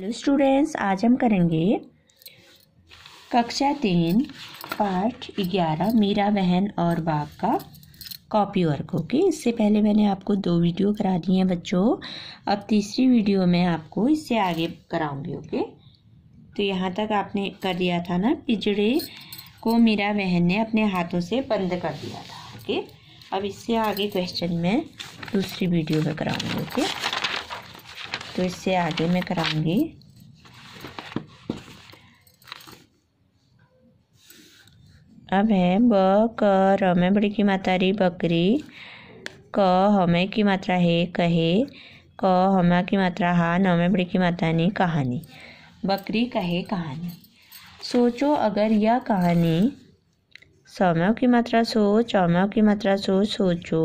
Hello students आज हम करेंगे कक्षा तीन पार्ट ग्यारह मीरा बहन और बाप का कॉपी वर्क ओके इससे पहले मैंने आपको दो वीडियो करा दी हैं बच्चों अब तीसरी वीडियो में आपको इससे आगे कराऊंगी ओके तो यहाँ तक आपने कर दिया था ना पिजड़े को मीरा बहन ने अपने हाथों से बंद कर दिया था ओके अब इससे आगे क्वेश्चन मैं दूसरी वीडियो में कराऊंगी ओके तो इससे आगे मैं कराऊंगी अब है ब क र में बड़ी की मात्रा री बकरी क हमें की मात्रा है कहे क हमा की मात्रा हा न में बड़ी की मात्रा ने कहानी बकरी कहे कहानी सोचो अगर यह कहानी समय की मात्रा सो चौम्य की मात्रा सो सोचो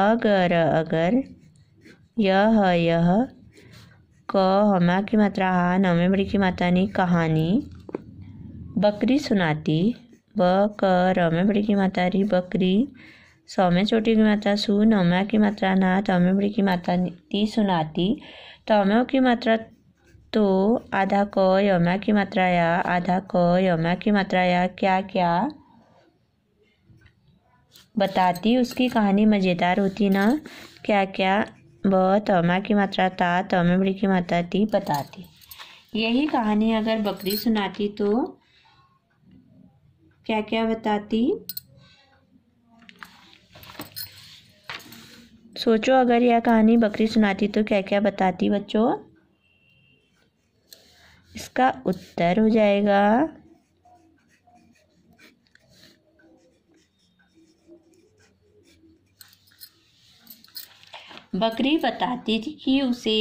अगर अगर यह यह क हमा की मात्रा हा नवे बड़ी की माता ने कहानी बकरी सुनाती ब क रमे बड़ी की माता री बकरी सौम्य छोटी की मात्रा सु नौम्या की मात्रा ना तौम्य बड़ी की माता ती सुनाती तौम्यों की मात्रा तो आधा क यम्या की मात्रा या आधा क यम्या की मात्रा या क्या क्या बताती उसकी कहानी मज़ेदार होती ना क्या क्या ब तमा की मात्रा ता बड़ी की मात्रा ती बताती यही कहानी अगर बकरी सुनाती तो क्या क्या बताती सोचो अगर यह कहानी बकरी सुनाती तो क्या क्या बताती बच्चों इसका उत्तर हो जाएगा बकरी बताती थी कि उसे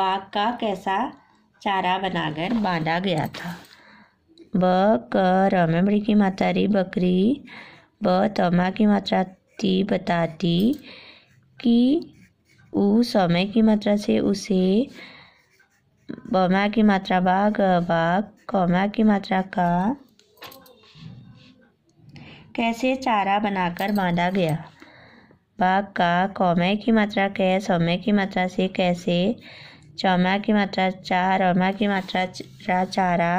बाघ का कैसा चारा बनाकर बांधा गया था ब क रमेमड़ी की मात्रा री बकरी ब तमा की मात्रा ती बताती कि ऊ समय की मात्रा से उसे बमा की मात्रा बाघ बाघ कौमा की मात्रा का कैसे चारा बनाकर बांधा गया वाक का कौमे की मात्रा क सौम्य की मात्रा से कैसे चौमा की मात्रा चार अमा की मात्रा रा चारा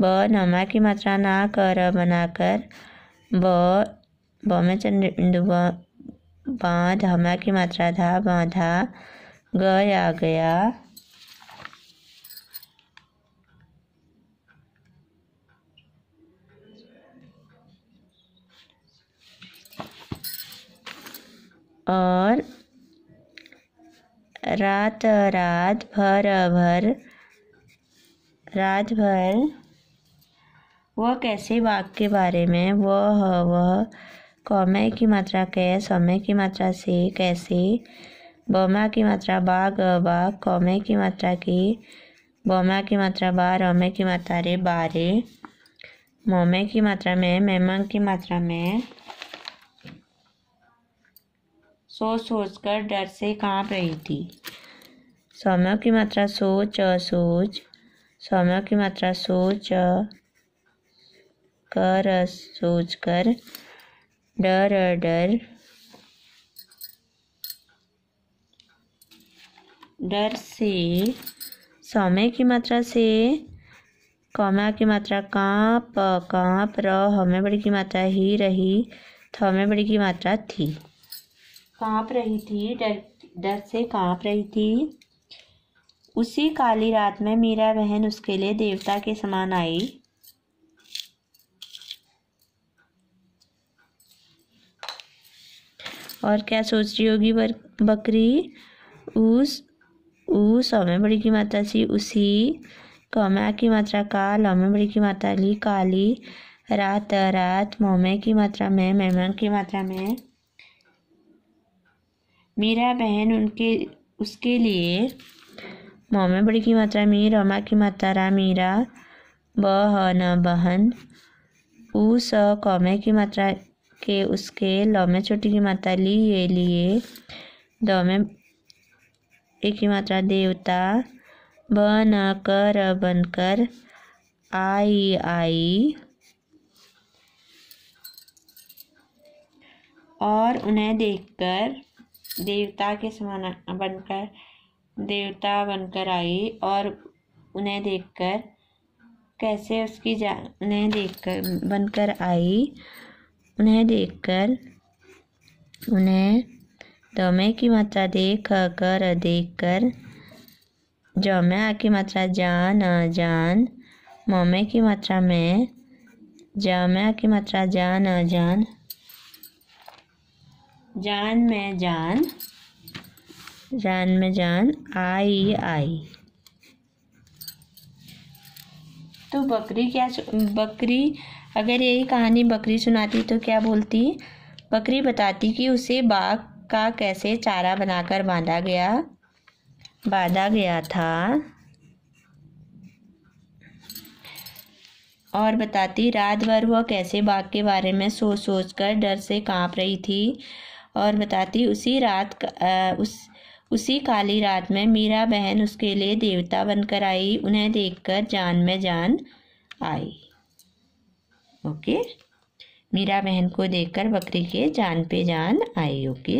ब नमा की मात्रा ना कर बनाकर ब ब में चंद्र बिंदु ब धमा की मात्रा धा बांधा गया गया और रात रात भर भर रात भर वह कैसे वाक के बारे में वह वह कौमय की मात्रा कै समय की मात्रा से कैसे बोमा की मात्रा बा ग बा कौमय की मात्रा की बोमा की मात्रा बा रौमे की मात्रा रे बारे मोमे की मात्रा में मेमंग की मात्रा में सोच सोच कर डर से कांप रही थी सौम्य की मात्रा सोच सोच सौम्य की मात्रा सोच कर सोच कर डर डर डर से सौम्य की मात्रा से कौमा की मात्रा कांप कांप र हमें बड़ी की मात्रा ही रही थमे तो बड़ी की मात्रा थी कांप रही थी डर डर से कांप रही थी उसी काली रात में मीरा बहन उसके लिए देवता के समान आई और क्या सोच रही होगी बकरी उस ऊस में बड़ी की मात्रा सी उसी कौमे की मात्रा का लौमे बड़ी की मात्रा ली काली रात रात मोमे की मात्रा में मेमा की मात्रा में मीरा बहन उनके उसके लिए मोह में बड़ी की मात्रा मी रमा की मात्रा मीरा ब न बहन ऊ स कौमे की मात्रा के उसके लौ में छोटी की मात्रा ली ये लिए द में एक की मात्रा देवता ब न कर बनकर आई आई और उन्हें देखकर देवता के समान बनकर देवता बनकर आई और उन्हें देखकर कैसे उसकी जा उन्हें देख कर बनकर आई उन्हें देखकर उन्हें दोमे की मात्रा देख कर देख कर जोमे की मात्रा जान अजान मोमे की मात्रा में जामा की मात्रा जान अजान जान में जान जान में जान आई आई तो बकरी क्या बकरी अगर यही कहानी बकरी सुनाती तो क्या बोलती बकरी बताती कि उसे बाघ का कैसे चारा बनाकर बांधा गया बांधा गया था और बताती रात भर वह कैसे बाघ के बारे में सोच सोच कर डर से कांप रही थी और बताती उसी रात उस उसी काली रात में मीरा बहन उसके लिए देवता बनकर आई उन्हें देखकर जान में जान आई ओके मीरा बहन को देखकर बकरी के जान पे जान आई ओके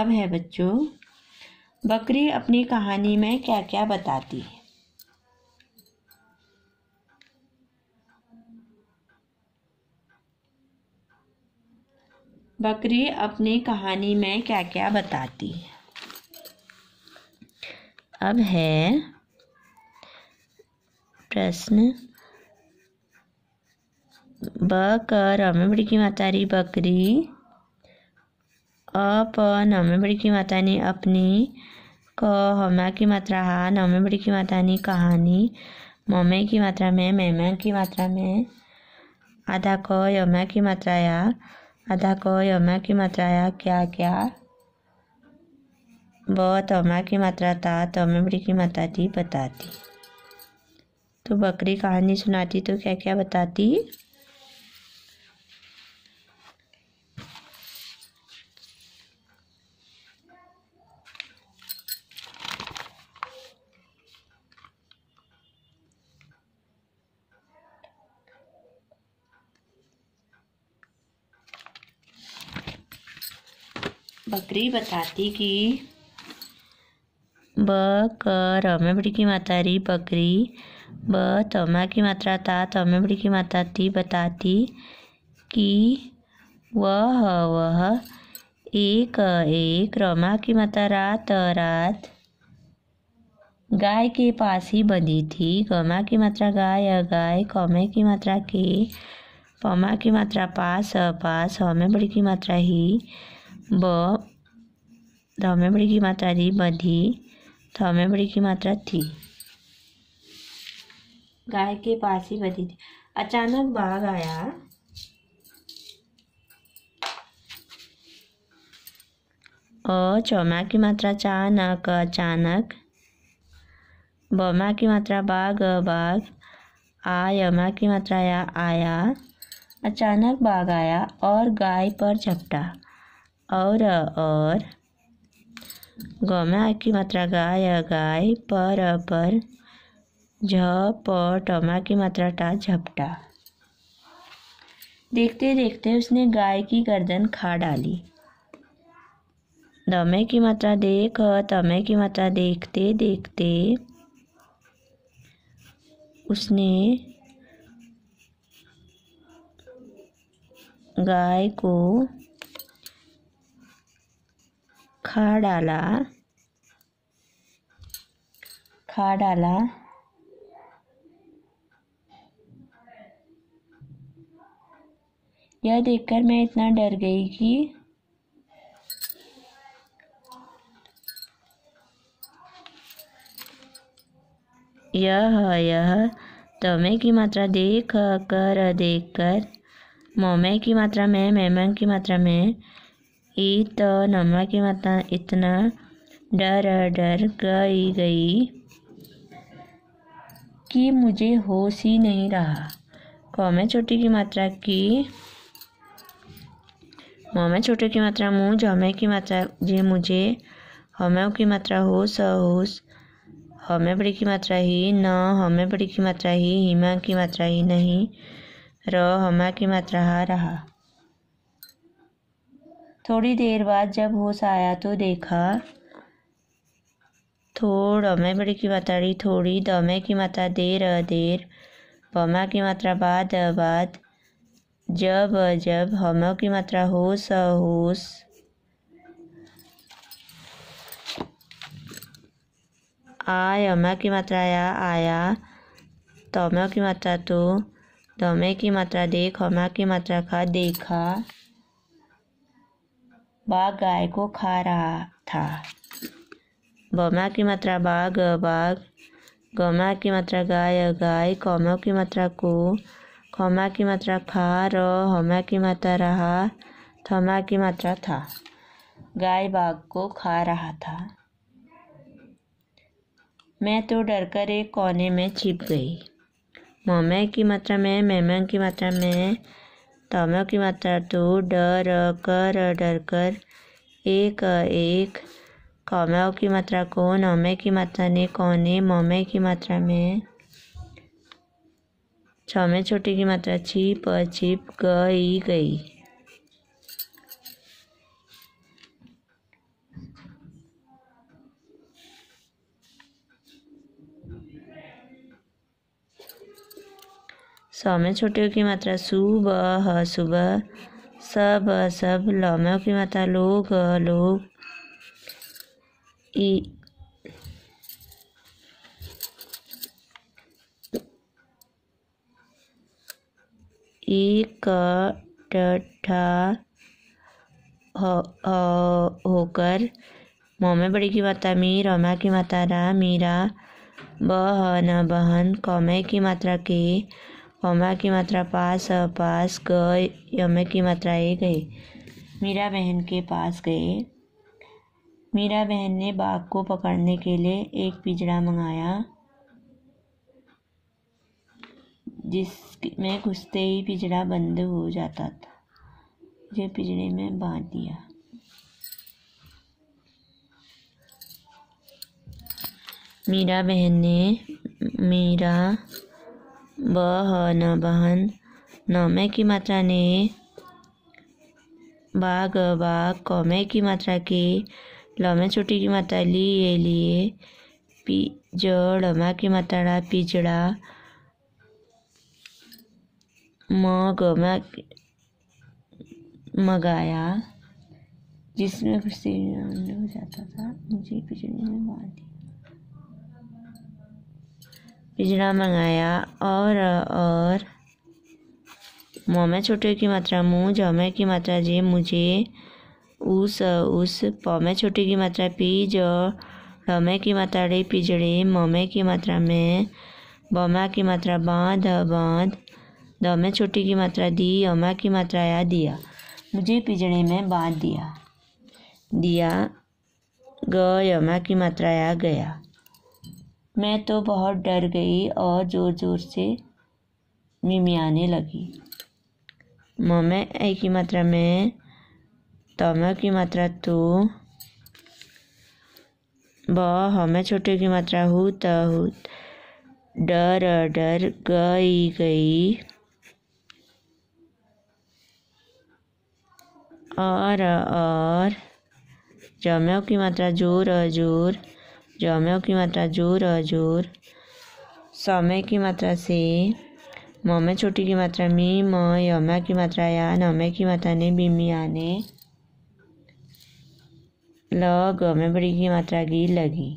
अब है बच्चों बकरी अपनी कहानी में क्या क्या बताती है बकरी अपनी कहानी में क्या क्या बताती है अब है प्रश्न ब क में बड़ी की माता री बकरी अप नौवें बड़ी की माता ने अपनी क हमा की मात्रा हा नौवें बड़ी की माता ने कहानी ममे की मात्रा में मेमा की मात्रा में आधा क यमा की मात्रा या अदाकोयोमा की मात्राया क्या क्या बहुत अमा की मात्रा था तो बड़ी की मात्रा थी बताती तो बकरी कहानी सुनाती तो क्या क्या बताती बकरी बताती कि क हमें बड़ी की माता री बकरी ब तमा की मात्रा था तमें बड़ी की माता ती बताती कि वह वह एक एक रमा की माता रात रात गाय के पास ही बंधी थी गमा की मात्रा गाय गाय कमे की मात्रा के पमा की मात्रा पास पास हमें बड़ी की मात्रा ही ब ध बड़ी की मात्रा री बधी थ बड़ी की मात्रा थी गाय के पास ही बधी थी अचानक बाघ आया और चौमा की मात्रा अचानक अचानक बमा की मात्रा बाघ बाघ आ यमा की मात्रा या आया अचानक बाघ आया और गाय पर झपटा और और आ की मात्रा गाय गाय पर पर झ प टमा की मात्रा टा झपटा देखते देखते उसने गाय की गर्दन खा डाली दमे की मात्रा देख तमे की मात्रा देखते देखते उसने गाय को खा डाला खा डाला यह देखकर मैं इतना डर गई कि यह यह तमे की मात्रा देख कर देख कर मोमे की मात्रा में मेमन की मात्रा में ई तो नमक की माता इतना डर डर गई गई कि मुझे होश ही नहीं रहा कौमे छोटी की मात्रा की ममे छोटे की मात्रा मुँह जमे की मात्रा जे मुझे हमें की मात्रा होश होश हमें बड़ी की मात्रा ही न हमें बड़ी की मात्रा ही हिमा की मात्रा ही नहीं र हमा की मात्रा हा रहा थोड़ी देर बाद जब होश आया तो देखा थोड़ हमें बड़ी की मात्रा रही थोड़ी दमे की मात्रा देर देर पमा की मात्रा बाद बाद जब जब हम की मात्रा होश होश आय अमा की मात्रा या आया तमों की मात्रा तो दमे की मात्रा देख हमा की मात्रा खा देखा बाघ गाय को खा रहा था बमा की मात्रा बाघ बाघ गमा की मात्रा गाय गाय कौमा की मात्रा को खमा की मात्रा खा र हमा की मात्रा रहा थमा की मात्रा था गाय बाघ को खा रहा था मैं तो डरकर एक कोने में छिप गई ममे की मात्रा में मेमन की मात्रा में तम की मात्रा तो ड र क र डर कर एक एक कौमव की मात्रा को नौमे की मात्रा ने कौने मोमे की मात्रा में छमे छोटी की मात्रा छिप छिप गई गई सौ में छोटे की मात्रा सुबह सुबह सब सब ल में की मात्रा लोग लोग ई इकट्ठा होकर मोमे बड़ी की मात्रा मी रोमा की मात्रा रा मीरा बहन बहन कौमे की मात्रा के हमा की मात्रा पास पास ग यमे की मात्रा एक गई मीरा बहन के पास गए मीरा बहन ने बाघ को पकड़ने के लिए एक पिजड़ा मंगाया जिसमें घुसते ही पिजड़ा बंद हो जाता था जो पिजड़े में बांध दिया मीरा बहन ने मीरा बहन बहन नमे की मात्रा ने बाघ बाघ कौमे की मात्रा के लमे छोटी की मात्रा लिए लिए पिजड़मा की मात्रा पिजड़ा मगमा मगाया जिसमें फिर से हो जाता था मुझे पिछड़ी में मार दिया पिजड़ा मंगाया और और मोमे छोटे की मात्रा मुँह जमे की मात्रा जे मुझे उस उस पौमे छोटे की मात्रा पी और ढमे की मात्रा रे पिजड़े मोमे की मात्रा में बमा की मात्रा बाँध बाँध दमे छोटी की मात्रा दी अमा की मात्रा या दिया मुझे पिजड़े में बाँध दिया दिया ग यमा की मात्रा या गया मैं तो बहुत डर गई और ज़ोर ज़ोर से मिमियाने लगी ममे ए की मात्रा में तम तो की मात्रा तू तो, ब हमें हाँ, छोटे की मात्रा हूँ त तो डर डर गई गई और और जमय की मात्रा जोर जोर जौमे की मात्रा जोर अजोर समय की मात्रा से ममे छोटी की मात्रा मी म यमा की मात्रा या नमे की मात्रा ने बीमी आने ल गमे में बड़ी की मात्रा गी लगी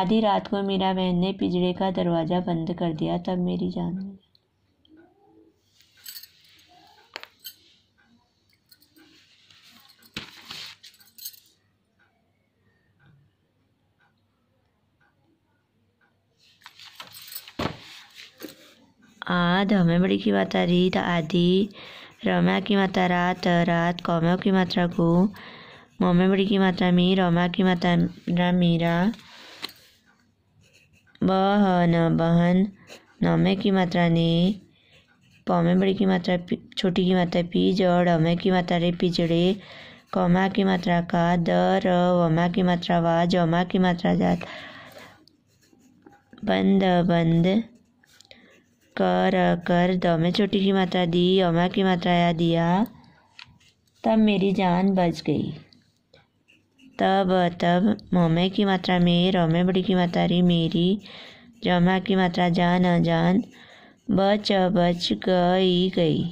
आधी रात को मीरा बहन ने पिजड़े का दरवाज़ा बंद कर दिया तब मेरी जान धमे बड़ी की मात्रा रीत आदि रमा की मात्रा रात रात कौमव की मात्रा को बड़ी की मात्रा मी रमा की मात्रा मीरा बहन बहन नमे की मात्रा ने बड़ी की मात्रा छोटी की मात्रा पीज और अमे की मात्रा रे पिजड़े कौमा की मात्रा का द र वमा की मात्रा वा जमा की मात्रा जात बंद बंद कर कर द छोटी की मात्रा दी अमा की मात्रा या दिया तब मेरी जान बच गई तब तब मोमे की मात्रा में रोमे बड़ी की मात्रा री मेरी जमा की मात्रा जान अजान बच बच गई गई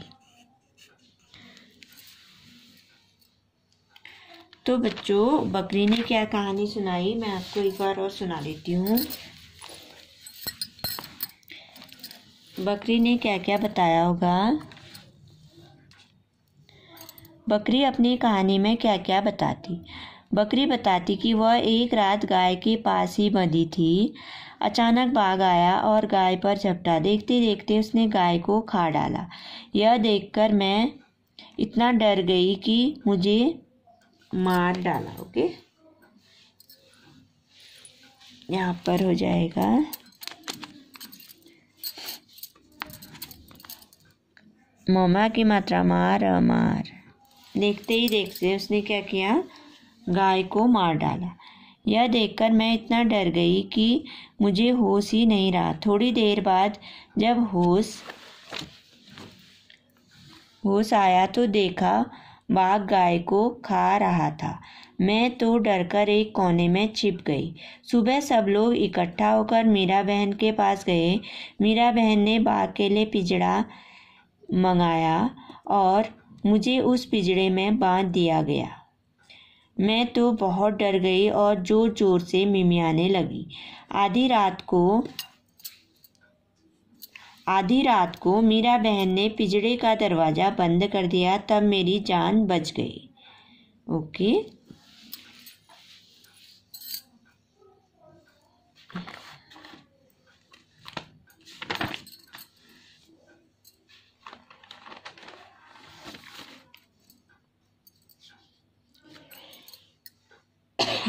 तो बच्चों बकरी ने क्या कहानी सुनाई मैं आपको एक बार और सुना देती हूँ बकरी ने क्या क्या बताया होगा बकरी अपनी कहानी में क्या क्या बताती बकरी बताती कि वह एक रात गाय के पास ही बंधी थी अचानक बाघ आया और गाय पर झपटा देखते देखते उसने गाय को खा डाला यह देखकर मैं इतना डर गई कि मुझे मार डाला ओके यहाँ पर हो जाएगा मामा की मात्रा मार मार देखते ही देखते उसने क्या किया गाय को मार डाला यह देखकर मैं इतना डर गई कि मुझे होश ही नहीं रहा थोड़ी देर बाद जब होश होश आया तो देखा बाघ गाय को खा रहा था मैं तो डरकर एक कोने में छिप गई सुबह सब लोग इकट्ठा होकर मीरा बहन के पास गए मीरा बहन ने बाघ के लिए पिजड़ा मंगाया और मुझे उस पिंजड़े में बांध दिया गया मैं तो बहुत डर गई और ज़ोर ज़ोर से मिमियाने लगी आधी रात को आधी रात को मीरा बहन ने पिजड़े का दरवाज़ा बंद कर दिया तब मेरी जान बच गई ओके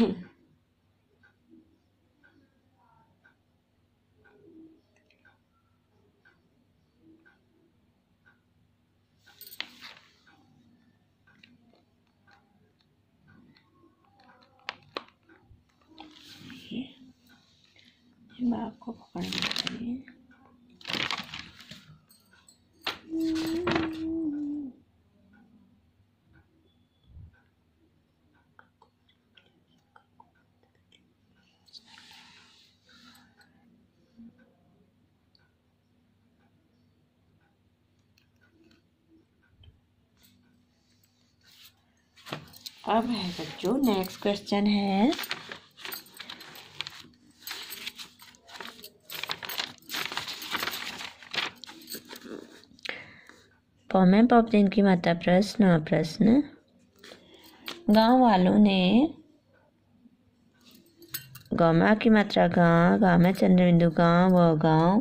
嗯，行，先把这个。अब है बच्चों नेक्स्ट क्वेश्चन है पॉमे पॉपलिन की माता प्रश्न प्रश्न गांव वालों ने गौमा की मात्रा गाँव गाँव में चंद्रबिंदु गाँव व गाँव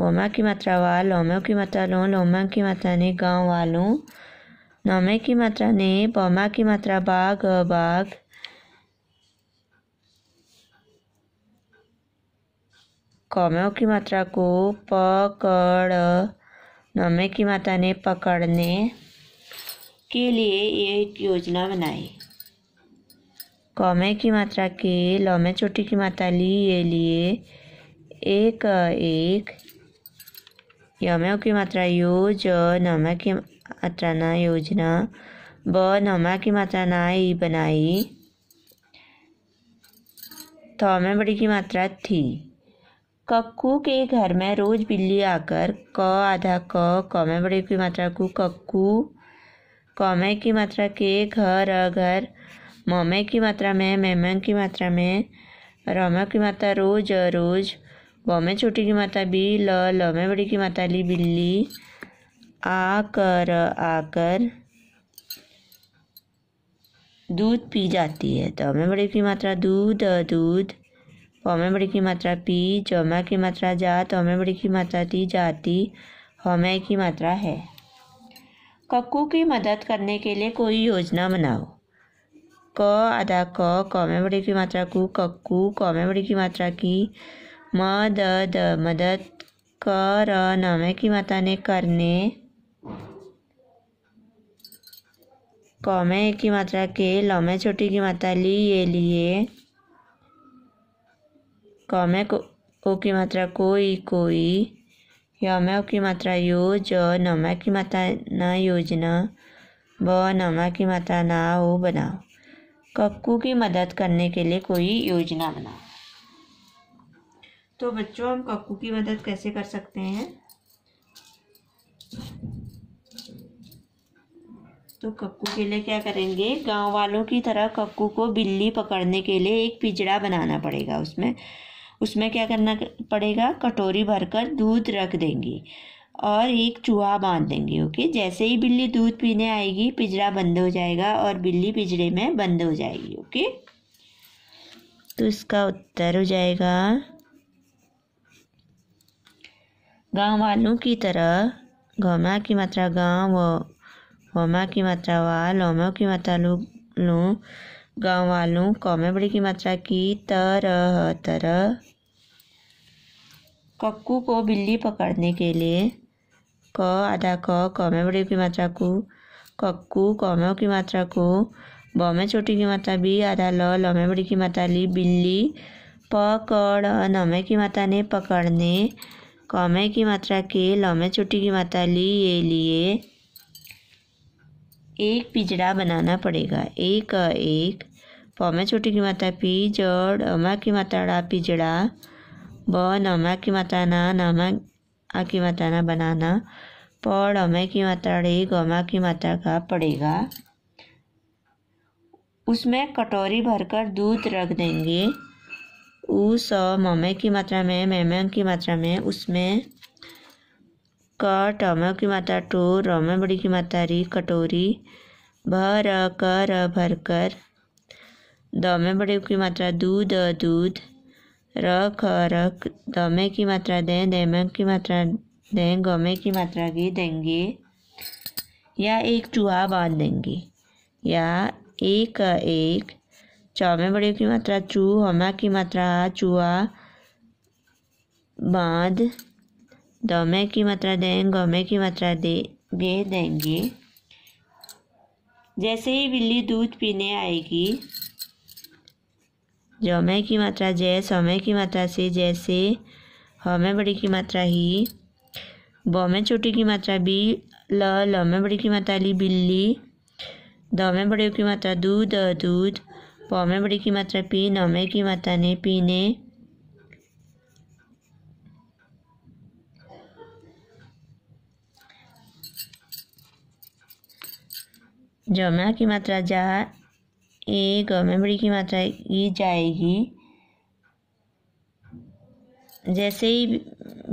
वोमा की मात्रा वा लोमो की मात्रा लो लोमा की मात्रा ने गाँव वालों नौमे की मात्रा ने बमा की मात्रा बाघ बाघ कौमों की मात्रा को पकड़ नौमे की मात्रा ने पकड़ने के लिए एक योजना बनाई कौमे की मात्रा के लमे चोटी की ली लिए लिए एक एक यमे की मात्रा योज नौमे की मात्रा योजना ब नमा की मात्रा ना ई बनाई थ तो में बड़ी की मात्रा थी कक्कू के घर में रोज बिल्ली आकर क आधा क कौमे बड़े बड़ी की मात्रा कु कक्कू कौमे की मात्रा के घर घर ममे की मात्रा में मेम की मात्रा में रमा की मात्रा रोज रोज बमे छोटी की मात्रा बी ल लमे बड़ी की मात्रा ली बिल्ली आकर आकर दूध पी जाती है तो में बड़ी की मात्रा दूध दूध प तो में बड़ी की मात्रा पी जमा की मात्रा जा तो में बड़ी की मात्रा ती जाती हमें की मात्रा है कक्कू की मदद करने के लिए कोई योजना बनाओ क आधा क कौमे में बड़ी की मात्रा कु कक्कू कौमे में बड़ी की मात्रा की मदद मदद कर नमे की मात्रा ने करने कौमे की मात्रा के लौमे छोटी की मात्रा ली ये लिए कौमे को ओ की मात्रा कोई कोई ओ की मात्रा यो ज नौमा की मात्रा न योजना ब नौमा की मात्रा ना हो बनाओ कक्कू की मदद करने के लिए कोई योजना बनाओ तो बच्चों हम कक्कू की मदद कैसे कर सकते हैं तो कक्कू के लिए क्या करेंगे गांव वालों की तरह कक्कू को बिल्ली पकड़ने के लिए एक पिजड़ा बनाना पड़ेगा उसमें उसमें क्या करना पड़ेगा कटोरी भरकर दूध रख देंगी और एक चूहा बांध देंगे ओके जैसे ही बिल्ली दूध पीने आएगी पिजड़ा बंद हो जाएगा और बिल्ली पिजड़े में बंद हो जाएगी ओके तो इसका उत्तर हो जाएगा गांव वालों की तरह गौमा की मात्रा गांव व होमा की मात्रा व लोमो की मात्रा लू लू गाँव वालों बड़ी की मात्रा की तरह तरह कक्कू को बिल्ली पकड़ने के लिए क आधा क कॉमेबड़ी की मात्रा को कक्कू कौमे की मात्रा को बॉमे चोटी छोटी की मात्रा बी आधा ल लोमे बड़ी की मात्रा ली बिल्ली पकड़ नमे की मात्रा ने पकड़ने कौमे की मात्रा के लोमे चोटी छोटी की मात्रा ली ये लिए एक पिजड़ा बनाना पड़ेगा एक एक प छोटी की माता पी जड़ अमा की माता डा पिजड़ा ब नमा की माता ना नमा आ की माता ना बनाना पड़ अमे की माता डे गमा की मात्रा का पड़ेगा उसमें कटोरी भरकर दूध रख देंगे उस ममे की मात्रा में मेमन की मात्रा में उसमें क ढ की मात्रा टू र बड़ी की मात्रा री कटोरी भ र क र भर द में बड़े की मात्रा दूध दूध र ख रख द में की मात्रा दें दे में की मात्रा दें ग में की मात्रा की देंगे या एक चूहा बांध देंगे या एक एक च में की मात्रा चू हमा की मात्रा चूहा बांध दौमे की मात्रा दें गौमे की मात्रा दे दे देंगे जैसे ही बिल्ली दूध पीने आएगी जमे की मात्रा जय सौमे की मात्रा से जैसे हमे बड़ी की मात्रा ही बमे छोटी की मात्रा बी ल लमे बड़ी की मात्रा ली बिल्ली दमे बड़े की मात्रा दूध दूध प बड़ी की मात्रा पी न की मात्रा ने पीने जमा की मात्रा जा ए ग की मात्रा ई जाएगी जैसे ही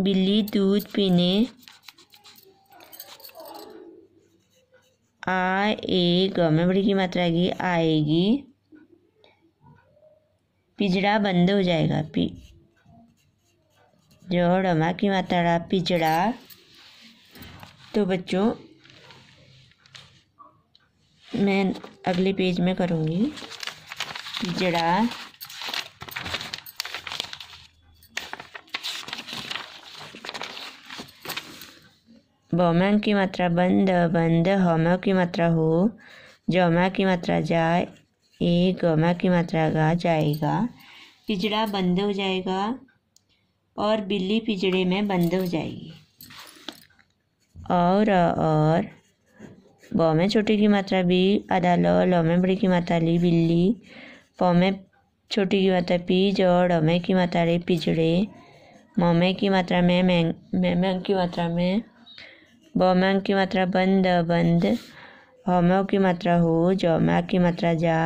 बिल्ली दूध पीने आ ए ग की मात्रा की आएगी पिजड़ा बंद हो जाएगा पी जो रमा की मात्रा पिजड़ा तो बच्चों मैं अगले पेज में करूँगी जड़ा बौमन की मात्रा बंद बंद हम की मात्रा हो जमा की मात्रा जाए ए गमा की मात्रा गा जाएगा पिजड़ा बंद हो जाएगा और बिल्ली पिजड़े में बंद हो जाएगी और और ब में छोटे की मात्रा बी आधा ल ल में बड़ी की मात्रा ली बिल्ली प में छोटी की मात्रा पी ज ड में की मात्रा रे पिजड़े म में की मात्रा में मैंग में अंक की मात्रा में ब में की मात्रा बंद बंद ह में की मात्रा हो ज में की मात्रा जा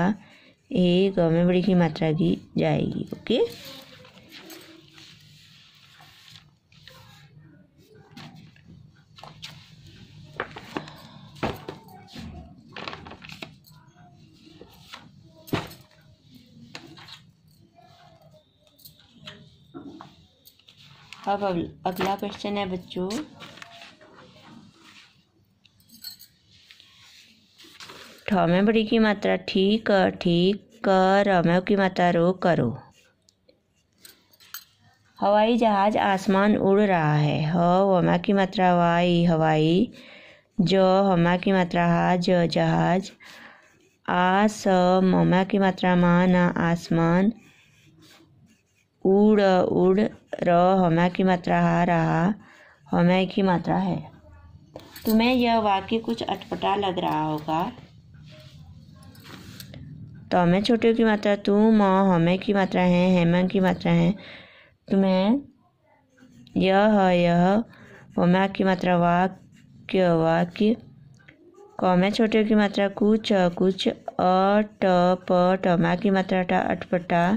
ए ग में बड़ी की मात्रा की जाएगी ओके अब अगला क्वेश्चन है बच्चों ठमे बड़ी की मात्रा ठीक ठीक कर रमय की मात्रा रो करो हवाई जहाज आसमान उड़ रहा है ह वमा की मात्रा वाई हवाई ज हमा की मात्रा हा ज जहाज आ स ममा की मात्रा मा न आसमान उड़ उड़ र हमा की मात्रा हा रहा हमें की मात्रा है तुम्हें यह वाक्य कुछ अटपटा लग रहा होगा तो हमें छोटे की मात्रा तू म हमें की मात्रा है हेमा की मात्रा है तुम्हें यह यह हमा की मात्रा वाक्य वाक्य कमे छोटे की मात्रा कुछ कुछ अट प टमा की मात्रा टा अटपटा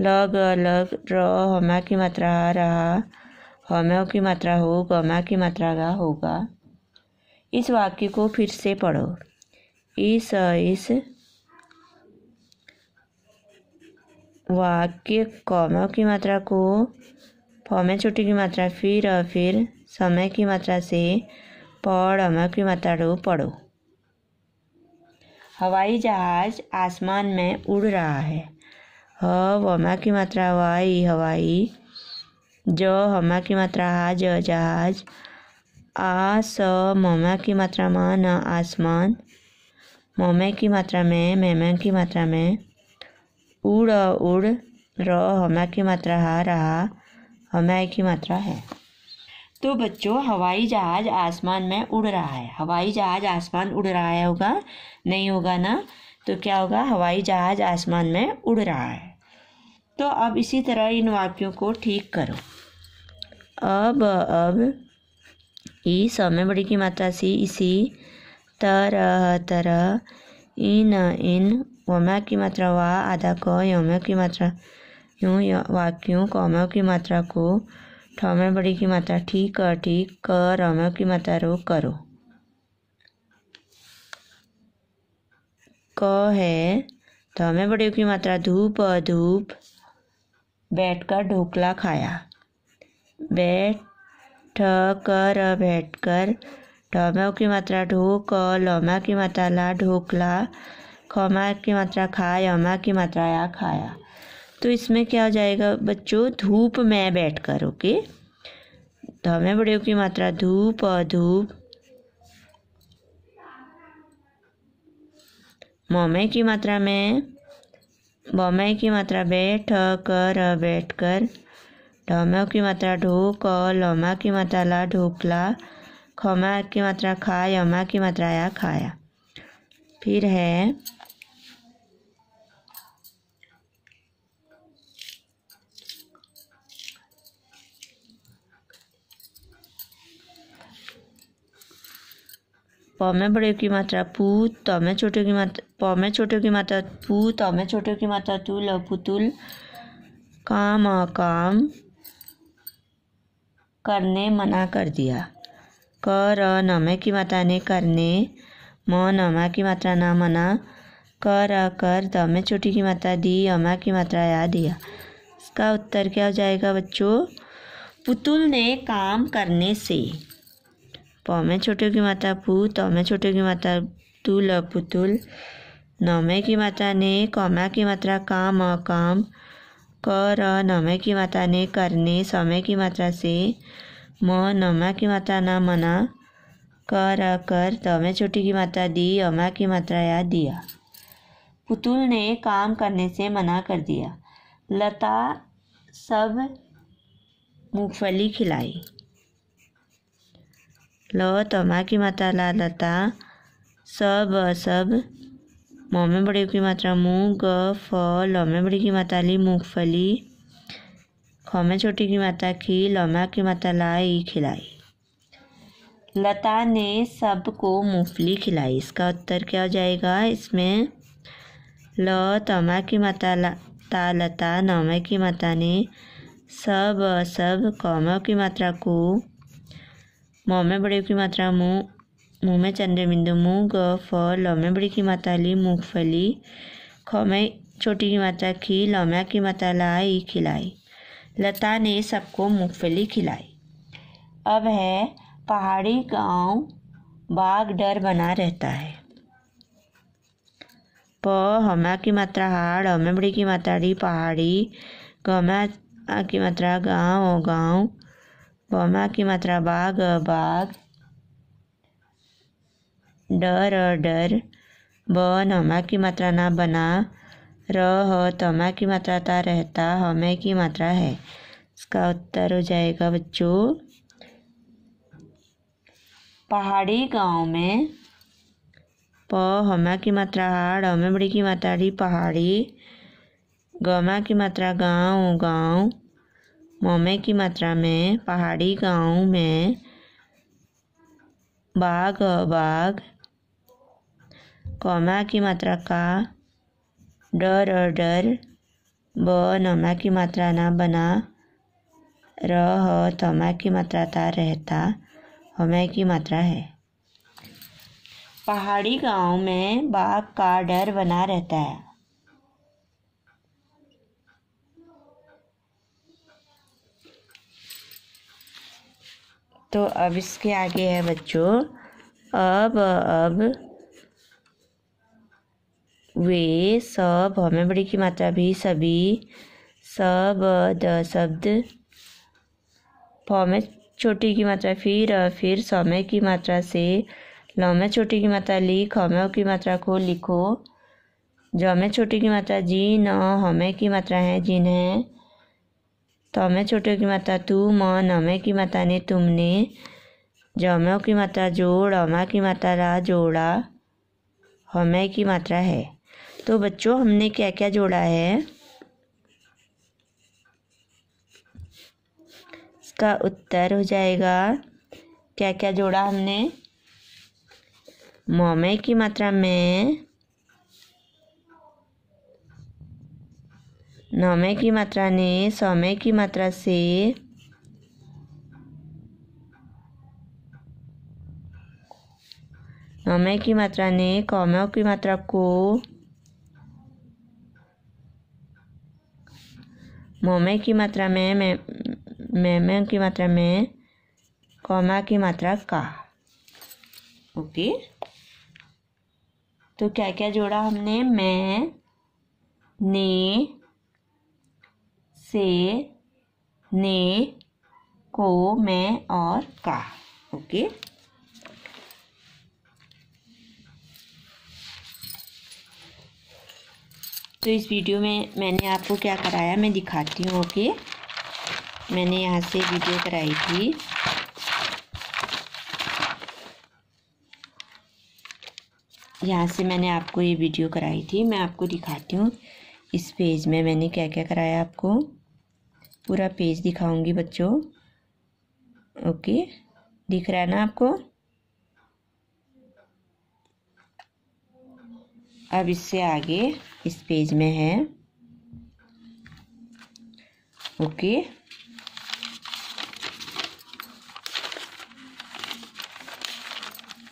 लग लग र हमा की मात्रा रहा हम की मात्रा हो गमा की मात्रा का होगा इस वाक्य को फिर से पढ़ो इस इस वाक्य कम की मात्रा को फमे छोटी की मात्रा फिर और फिर समय की मात्रा से पढ़ हम की मात्रा रो पढ़ो हवाई जहाज आसमान में उड़ रहा है ह वमा की मात्रा वाई हवाई ज हमा की मात्रा हा ज जहाज आ स ममा की मात्रा में न आसमान ममे की मात्रा में मेमा की मात्रा में उड़ उड़ र हमा की मात्रा हा रहा हमाई की मात्रा है तो बच्चों हवाई जहाज आसमान में उड़ रहा है हवाई जहाज आसमान उड़ रहा है होगा नहीं होगा ना तो क्या होगा हवाई जहाज आसमान में उड़ रहा है तो अब इसी तरह इन वाक्यों को ठीक करो अब अब ई सब में बड़ी की मात्रा सी इसी तरह तरह इन इन वमा की मात्रा व आधा क यम की मात्रा यूँ वाक्यों कम की मात्रा को ठ बड़ी की मात्रा ठीक ठीक क रम की मात्रा रो करो क है ध में बड़ी की मात्रा धूप धूप बैठ कर ढोकला खाया बैठ कर बैठ कर ढमा की मात्रा ढोक लमा की मात्रा ला ढोकला खमा की मात्रा खा यमा की मात्रा या खाया तो इसमें क्या हो जाएगा बच्चों धूप में बैठ कर ओके धमे तो बड़े की मात्रा धूप धूप मोमे की मात्रा में बमय की मात्रा बैठ कर बैठ कर ढमय की मात्रा ढूक लमा की मात्रा ला ला खमा की मात्रा खा यमा की मात्रा या खाया फिर है पौ में बड़े की मात्रा पू तौ में छोटे की मात्रा पौ में छोटे की मात्रा पू तौ में छोटे की मात्रा तुल पुतुल काम काम करने मना कर दिया क र नमे की मात्रा ने करने म नमा की मात्रा ना मना कर कर दमे छोटी की मात्रा दी अमा की मात्रा या दिया इसका उत्तर क्या हो जाएगा बच्चों पुतुल ने काम करने से प में छोटे की माता पू त तो में छोटे की माता तुल पुतुल नमे की माता ने कमा की मात्रा काम अकाम कर नमे की माता ने करने समय की मात्रा से म नमा की माता ना मना कर कर तमे छोटी की माता दी अमा की मात्रा या दिया पुतुल ने काम करने से मना कर दिया लता सब मूंगफली खिलाई लो तोमा की मात्रा ला लता सब सब मो में की मात्रा मुँह ग फ लो में बड़ी की मात्रा ली मूँगफली ख में छोटी की मात्रा खी लोमा की मात्रा लाई खिलाई लता ने सबको मूँगफली खिलाई इसका उत्तर क्या हो जाएगा इसमें ल तमा तो की माता ला ता लता नौमे की माता ने सब सब कौम की मात्रा को म में बड़े की मात्रा मुँह मुँह में चंद्र बिंदु मुँह ग फ ल में बड़ी की मात्रा ली मूँगफली ख में छोटी की मात्रा खी ल में की मात्रा लाई खिलाई लता ने सबको मूँगफली खिलाई अब है पहाड़ी गांव बाघ डर बना रहता है प हमा की मात्रा हाड़ हमें बड़ी की मात्रा डी पहाड़ी गमा की मात्रा गांव और गांव बमा की मात्रा बाग बाग डर डर ब नमा की मात्रा ना बना र ह तमा की मात्रा ता रहता हमें की मात्रा है इसका उत्तर हो जाएगा बच्चों पहाड़ी गांव में प हमा की मात्रा हाड़ हमें बड़ी की मात्रा डी पहाड़ी गमा की मात्रा गांव गांव मोमे की मात्रा में पहाड़ी गाँव में बाघ बाघ कौमा की मात्रा का डर और डर ब नमा की मात्रा ना बना रह तमा की मात्रा था रहता हमे की मात्रा है पहाड़ी गांव में बाघ का डर बना रहता है तो अब इसके आगे है बच्चों अब अब वे सब हमें बड़ी की मात्रा भी सभी सब द शब्द फ में छोटी की मात्रा फिर फिर सौम्य की मात्रा से ल में छोटी की मात्रा ली ख की मात्रा को लिखो जो हमें छोटी की मात्रा जी न हमें की मात्रा है जिन्हें तो हमें छोटे की माता तू मन हमें की माता ने तुमने जमे की मात्रा जोड़ अमा की मात्रा रा जोड़ा हमें की मात्रा है तो बच्चों हमने क्या क्या जोड़ा है इसका उत्तर हो जाएगा क्या क्या जोड़ा हमने मोमे की मात्रा में नौवे की मात्रा ने सौवे की मात्रा से नौवे की मात्रा ने कौमों की मात्रा को मोमे की मात्रा में मेमे की मात्रा में कौमा की मात्रा का ओके तो क्या क्या जोड़ा हमने मैं ने से ने को मैं और का ओके तो इस वीडियो में मैंने आपको क्या कराया मैं दिखाती हूँ ओके मैंने यहाँ से वीडियो कराई थी यहाँ से मैंने आपको ये वीडियो कराई थी मैं आपको दिखाती हूँ इस पेज में मैंने क्या क्या कराया आपको पूरा पेज दिखाऊंगी बच्चों ओके दिख रहा है ना आपको अब इससे आगे इस पेज में है ओके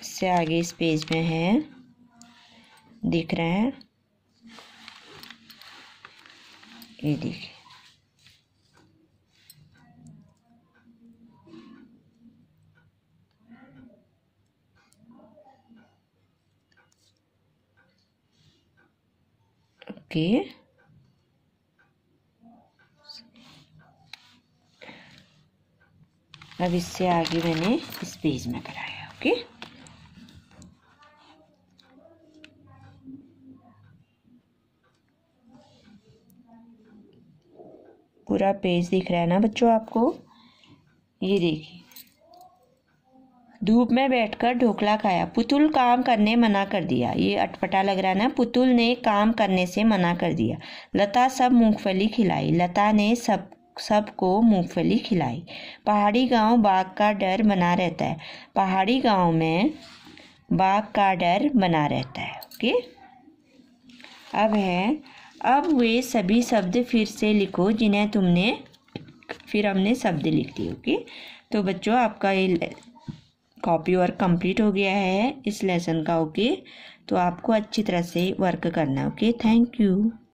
इससे आगे इस पेज में है दिख रहा है ये देखिए ओके अब इससे आगे मैंने इस पेज में कराया ओके पूरा पेज दिख रहा है ना बच्चों आपको ये देखिए धूप में बैठकर ढोकला खाया पुतुल काम करने मना कर दिया ये अटपटा लग रहा ना पुतुल ने काम करने से मना कर दिया लता सब मूंगफली खिलाई लता ने सब सबको मूंगफली खिलाई पहाड़ी गांव बाघ का डर बना रहता है पहाड़ी गांव में बाघ का डर बना रहता है ओके अब है अब वे सभी शब्द फिर से लिखो जिन्हें तुमने फिर हमने शब्द लिख दिए ओके तो बच्चों आपका ये कॉपी वर्क कंप्लीट हो गया है इस लेसन का ओके okay? तो आपको अच्छी तरह से वर्क करना ओके थैंक यू